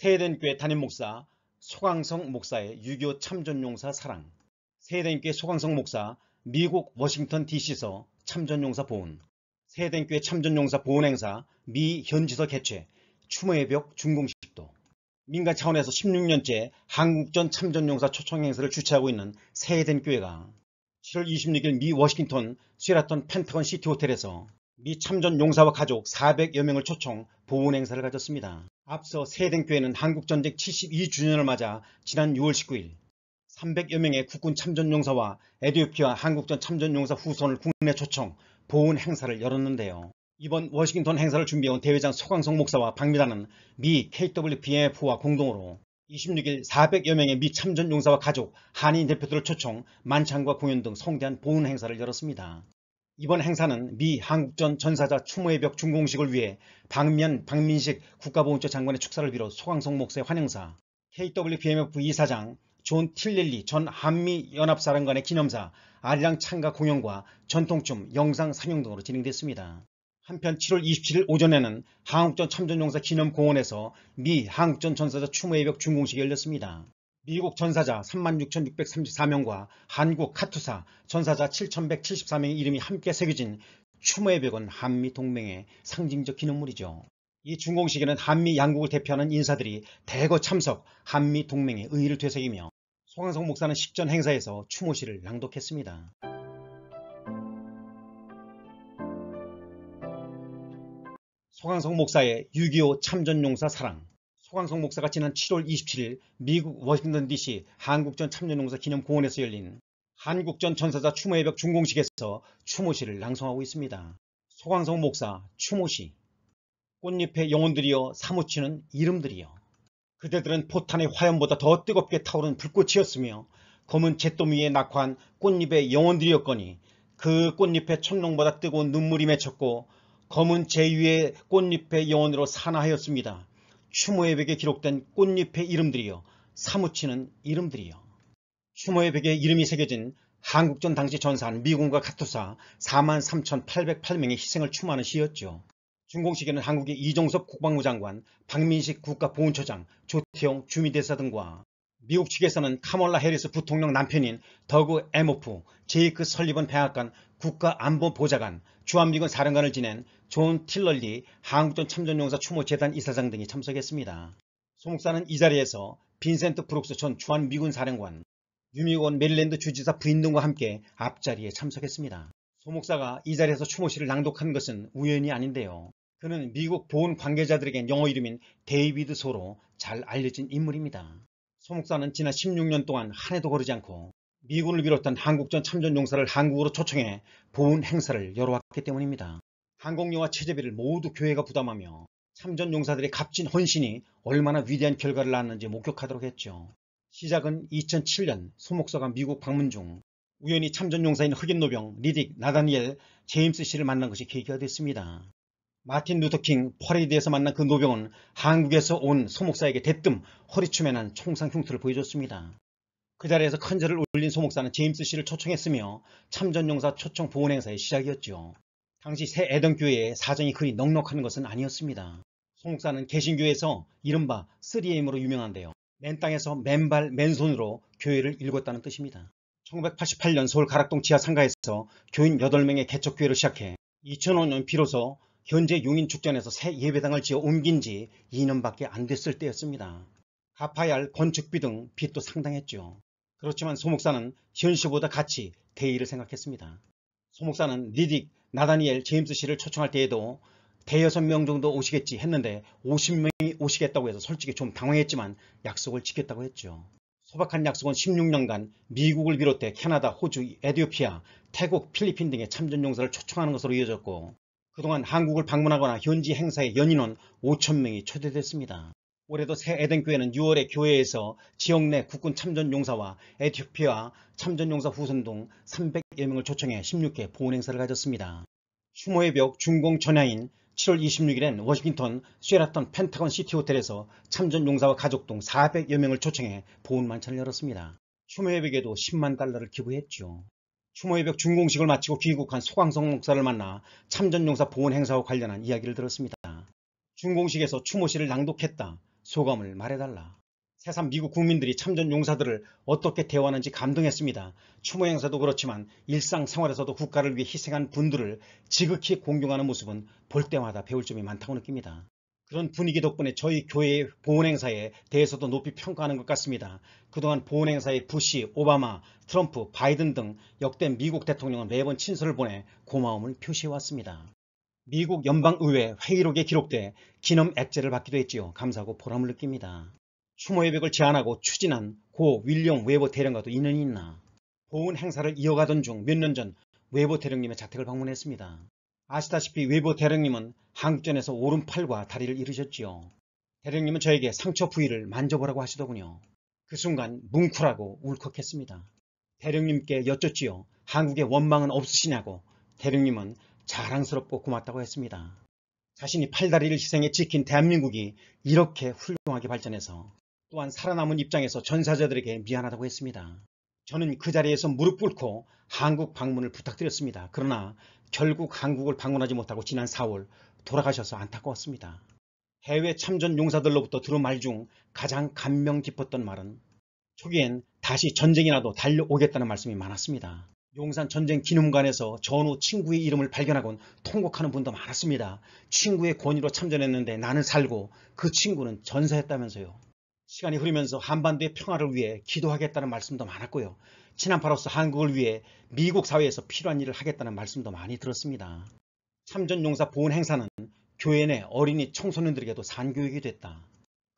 세해된교회 담임 목사 소강성 목사의 유교 참전용사 사랑 세해된교회 소강성 목사 미국 워싱턴 DC서 참전용사 보훈 세해된교회 참전용사 보훈 행사 미 현지서 개최 추모의 벽중공식도 민간 차원에서 16년째 한국전 참전용사 초청 행사를 주최하고 있는 세해된교회가 7월 26일 미 워싱턴 시라톤 펜타곤 시티 호텔에서 미 참전 용사와 가족 400여 명을 초청 보훈 행사를 가졌습니다. 앞서 세 d 교회는 한국전쟁 72주년을 맞아 지난 6월 19일 300여 명의 국군 참전 용사와 에디오피아 한국전 참전 용사 후손을 국내 초청 보훈 행사를 열었는데요. 이번 워싱턴 행사를 준비해온 대회장 소강성 목사와 박미란은 미 KWBMF와 공동으로 26일 400여 명의 미 참전 용사와 가족, 한인 대표들을 초청 만찬과 공연 등 성대한 보훈 행사를 열었습니다. 이번 행사는 미 한국전 전사자 추모의 벽 준공식을 위해 방면 박민식 국가보훈처 장관의 축사를 비롯 소강성 목사의 환영사, KWBMF 이사장, 존 틸릴리 전 한미연합사령관의 기념사, 아리랑 창가 공연과 전통춤, 영상 상영 등으로 진행됐습니다. 한편 7월 27일 오전에는 한국전 참전용사 기념공원에서 미 한국전 전사자 추모의 벽 준공식이 열렸습니다. 미국 전사자 36,634명과 한국 카투사 전사자 7,174명의 이름이 함께 새겨진 추모의 벽은 한미동맹의 상징적 기념물이죠. 이 준공식에는 한미 양국을 대표하는 인사들이 대거 참석 한미동맹의 의의를 되새기며 송한성 목사는 식전 행사에서 추모시를 낭독했습니다. 송한성 목사의 6.25 참전용사 사랑 소강성 목사가 지난 7월 27일 미국 워싱턴 DC 한국전 참여농사 기념공원에서 열린 한국전 전사자 추모의 벽 준공식에서 추모시를 낭송하고 있습니다. 소강성 목사 추모시 꽃잎의 영혼들이여 사무치는 이름들이여 그대들은 포탄의 화염보다 더 뜨겁게 타오른 불꽃이었으며 검은 잿돔 위에 낙화한 꽃잎의 영혼들이었거니 그 꽃잎의 천농보다 뜨거운 눈물이 맺혔고 검은 제 위에 꽃잎의 영혼으로 산화하였습니다. 추모의 벽에 기록된 꽃잎의 이름들이요 사무치는 이름들이요 추모의 벽에 이름이 새겨진 한국전 당시 전사한 미군과 카투사 43,808명의 희생을 추모하는 시였죠. 준공식에는 한국의 이종섭 국방부 장관, 박민식 국가보훈처장, 조태용 주미대사 등과 미국 측에서는 카몰라 해리스 부통령 남편인 더그 에모프, 제이크 설립은 백악관 국가안보보좌관, 주한미군 사령관을 지낸 존 틸럴리 한국전 참전용사 추모재단 이사장 등이 참석했습니다. 소목사는 이 자리에서 빈센트 브룩스 전 주한미군 사령관, 유미곤 메릴랜드 주지사 부인 등과 함께 앞자리에 참석했습니다. 소목사가 이 자리에서 추모시를 낭독한 것은 우연이 아닌데요. 그는 미국 보훈 관계자들에겐 영어 이름인 데이비드 소로 잘 알려진 인물입니다. 소목사는 지난 16년 동안 한 해도 거르지 않고 미군을 비롯한 한국전 참전용사를 한국으로 초청해 보훈 행사를 열어왔기 때문입니다. 항공료와 체제비를 모두 교회가 부담하며 참전용사들의 값진 헌신이 얼마나 위대한 결과를 낳았는지 목격하도록 했죠. 시작은 2007년 소목사가 미국 방문 중 우연히 참전용사인 흑인 노병 리딕 나다니엘 제임스 씨를 만난 것이 계기가 됐습니다. 마틴 루터킹 퍼레이드에서 만난 그 노병은 한국에서 온 소목사에게 대뜸 허리춤에 난 총상 흉터를 보여줬습니다. 그 자리에서 큰 절을 올린 소목사는 제임스 씨를 초청했으며 참전용사 초청 보훈 행사의 시작이었죠. 당시 새 애던교회의 사정이 그리 넉넉한 것은 아니었습니다. 소목사는 개신교에서 이른바 3M으로 유명한데요. 맨 땅에서 맨발 맨손으로 교회를 읽었다는 뜻입니다. 1988년 서울 가락동 지하 상가에서 교인 8명의 개척교회를 시작해 2005년 비로소 현재 용인축전에서 새 예배당을 지어 옮긴 지 2년밖에 안 됐을 때였습니다. 갚아야 할 건축비 등 빚도 상당했죠. 그렇지만 소목사는 현시보다 같이 대의를 생각했습니다. 소목사는 니딕, 나다니엘, 제임스 씨를 초청할 때에도 대여섯 명 정도 오시겠지 했는데 50명이 오시겠다고 해서 솔직히 좀 당황했지만 약속을 지켰다고 했죠. 소박한 약속은 16년간 미국을 비롯해 캐나다, 호주, 에디오피아, 태국, 필리핀 등의 참전 용사를 초청하는 것으로 이어졌고 그동안 한국을 방문하거나 현지 행사의연인은 5천명이 초대됐습니다. 올해도 새 에덴교회는 6월에 교회에서 지역 내 국군 참전용사와 에티오피아 참전용사 후손 등 300여명을 초청해 16회 보훈행사를 가졌습니다. 추모의 벽 준공 전야인 7월 26일엔 워싱턴 쉐라턴 펜타곤 시티 호텔에서 참전용사와 가족 등 400여명을 초청해 보훈 만찬을 열었습니다. 추모의 벽에도 10만 달러를 기부했죠. 추모의 벽 준공식을 마치고 귀국한 소광성 목사를 만나 참전용사 보훈 행사와 관련한 이야기를 들었습니다. 준공식에서 추모실을 낭독했다. 소감을 말해달라. 새삼 미국 국민들이 참전 용사들을 어떻게 대우하는지 감동했습니다. 추모 행사도 그렇지만 일상생활에서도 국가를 위해 희생한 분들을 지극히 공경하는 모습은 볼 때마다 배울 점이 많다고 느낍니다. 그런 분위기 덕분에 저희 교회의 보훈 행사에 대해서도 높이 평가하는 것 같습니다. 그동안 보훈 행사에 부시, 오바마, 트럼프, 바이든 등 역대 미국 대통령은 매번 친서를 보내 고마움을 표시해 왔습니다. 미국 연방의회 회의록에 기록돼 기념 액제를 받기도 했지요. 감사하고 보람을 느낍니다. 추모 예백을 제안하고 추진한 고 윌리엄 외부 대령과도 인연이 있나 보훈 행사를 이어가던 중 몇 년 전 외부 대령님의 자택을 방문했습니다. 아시다시피 외부 대령님은 한국전에서 오른팔과 다리를 잃으셨지요. 대령님은 저에게 상처 부위를 만져보라고 하시더군요. 그 순간 뭉클하고 울컥했습니다. 대령님께 여쭙지요. 한국에 원망은 없으시냐고 대령님은 자랑스럽고 고맙다고 했습니다. 자신이 팔다리를 희생해 지킨 대한민국이 이렇게 훌륭하게 발전해서 또한 살아남은 입장에서 전사자들에게 미안하다고 했습니다. 저는 그 자리에서 무릎 꿇고 한국 방문을 부탁드렸습니다. 그러나 결국 한국을 방문하지 못하고 지난 4월 돌아가셔서 안타까웠습니다. 해외 참전 용사들로부터 들은 말 중 가장 감명 깊었던 말은 초기엔 다시 전쟁이라도 달려오겠다는 말씀이 많았습니다. 용산 전쟁 기념관에서 전후 친구의 이름을 발견하곤 통곡하는 분도 많았습니다. 친구의 권위로 참전했는데 나는 살고 그 친구는 전사했다면서요. 시간이 흐르면서 한반도의 평화를 위해 기도하겠다는 말씀도 많았고요. 친한파로서 한국을 위해 미국 사회에서 필요한 일을 하겠다는 말씀도 많이 들었습니다. 참전용사 보훈 행사는 교회 내 어린이 청소년들에게도 산교육이 됐다.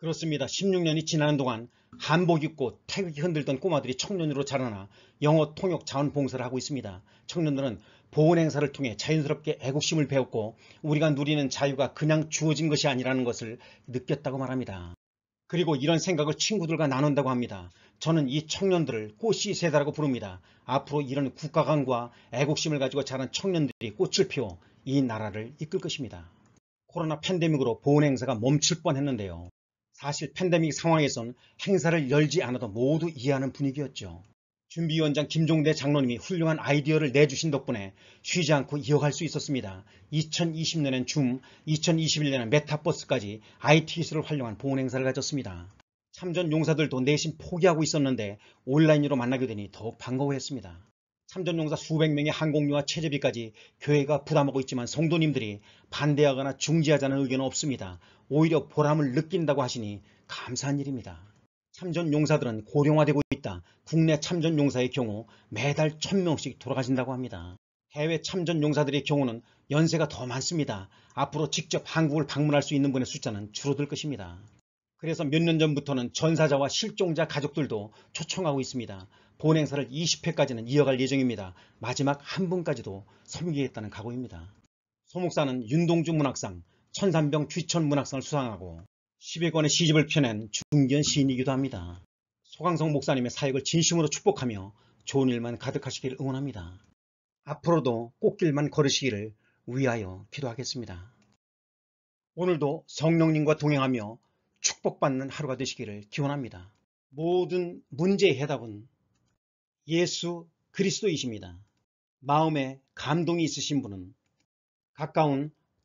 그렇습니다. 16년이 지나는 동안 한복 입고 태극기 흔들던 꼬마들이 청년으로 자라나 영어 통역 자원봉사를 하고 있습니다. 청년들은 보훈 행사를 통해 자연스럽게 애국심을 배웠고 우리가 누리는 자유가 그냥 주어진 것이 아니라는 것을 느꼈다고 말합니다. 그리고 이런 생각을 친구들과 나눈다고 합니다. 저는 이 청년들을 꽃이 세다라고 부릅니다. 앞으로 이런 국가관과 애국심을 가지고 자란 청년들이 꽃을 피워 이 나라를 이끌 것입니다. 코로나 팬데믹으로 보훈 행사가 멈출 뻔했는데요. 사실 팬데믹 상황에선 행사를 열지 않아도 모두 이해하는 분위기였죠. 준비위원장 김종대 장로님이 훌륭한 아이디어를 내주신 덕분에 쉬지 않고 이어갈 수 있었습니다. 2020년엔 줌, 2021년엔 메타버스까지 IT 기술을 활용한 보훈 행사를 가졌습니다. 참전 용사들도 내심 포기하고 있었는데 온라인으로 만나게 되니 더욱 반가워했습니다. 참전 용사 수백 명의 항공료와 체제비까지 교회가 부담하고 있지만 성도님들이 반대하거나 중지하자는 의견은 없습니다. 오히려 보람을 느낀다고 하시니 감사한 일입니다. 참전 용사들은 고령화되고 있다. 국내 참전 용사의 경우 매달 1000명씩 돌아가신다고 합니다. 해외 참전 용사들의 경우는 연세가 더 많습니다. 앞으로 직접 한국을 방문할 수 있는 분의 숫자는 줄어들 것입니다. 그래서 몇 년 전부터는 전사자와 실종자 가족들도 초청하고 있습니다. 본행사를 20회까지는 이어갈 예정입니다. 마지막 한 분까지도 섬기겠다는 각오입니다. 소목사는 윤동주 문학상, 천산병 귀천문학상을 수상하고 10여 권의 시집을 펴낸 중견 시인이기도 합니다. 소강성 목사님의 사역을 진심으로 축복하며 좋은 일만 가득하시길 응원합니다. 앞으로도 꽃길만 걸으시기를 위하여 기도하겠습니다. 오늘도 성령님과 동행하며 축복받는 하루가 되시기를 기원합니다. 모든 문제의 해답은 예수 그리스도이십니다. 마음에 감동이 있으신 분은 가까운